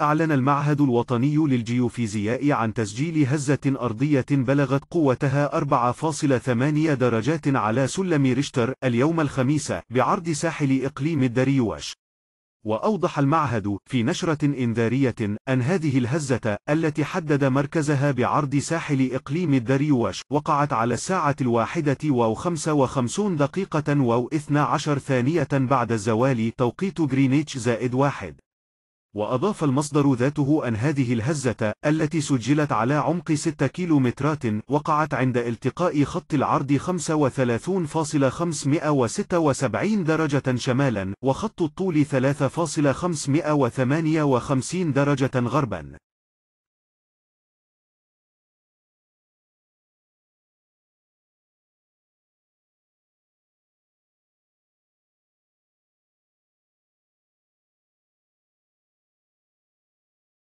أعلن المعهد الوطني للجيوفيزياء عن تسجيل هزة أرضية بلغت قوتها 4.8 درجات على سلم ريشتر اليوم الخميس بعرض ساحل إقليم الدريوش وأوضح المعهد في نشرة إنذارية أن هذه الهزة التي حدد مركزها بعرض ساحل إقليم الدريوش وقعت على الساعة الواحدة وخمسة وخمسون دقيقة واثنى عشر ثانية بعد الزوال توقيت غرينيتش زائد واحد وأضاف المصدر ذاته أن هذه الهزة التي سجلت على عمق 6 كيلومترات وقعت عند التقاء خط العرض 35.576 درجة شمالا وخط الطول 3.558 درجة غربا